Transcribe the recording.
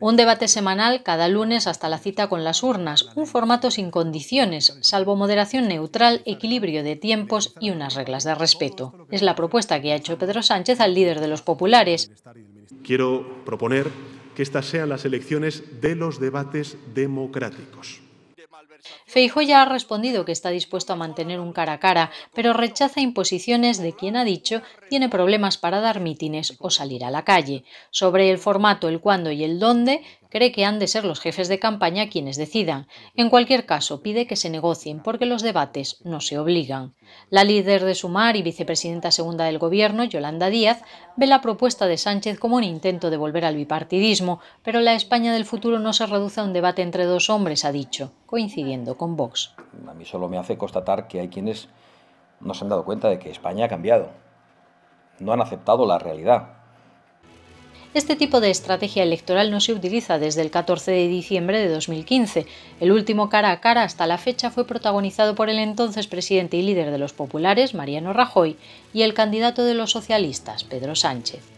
Un debate semanal cada lunes hasta la cita con las urnas, un formato sin condiciones, salvo moderación neutral, equilibrio de tiempos y unas reglas de respeto. Es la propuesta que ha hecho Pedro Sánchez al líder de los populares. Quiero proponer que estas sean las elecciones de los debates democráticos. Feijo ya ha respondido que está dispuesto a mantener un cara a cara, pero rechaza imposiciones de quien ha dicho tiene problemas para dar mítines o salir a la calle. Sobre el formato, el cuándo y el dónde, cree que han de ser los jefes de campaña quienes decidan. En cualquier caso, pide que se negocien porque los debates no se obligan. La líder de Sumar y vicepresidenta segunda del Gobierno, Yolanda Díaz, ve la propuesta de Sánchez como un intento de volver al bipartidismo, pero la España del futuro no se reduce a un debate entre dos hombres, ha dicho, coincidiendo con Vox. A mí solo me hace constatar que hay quienes no se han dado cuenta de que España ha cambiado no han aceptado la realidad. Este tipo de estrategia electoral no se utiliza desde el 14 de diciembre de 2015. El último cara a cara hasta la fecha fue protagonizado por el entonces presidente y líder de los populares, Mariano Rajoy, y el candidato de los socialistas, Pedro Sánchez.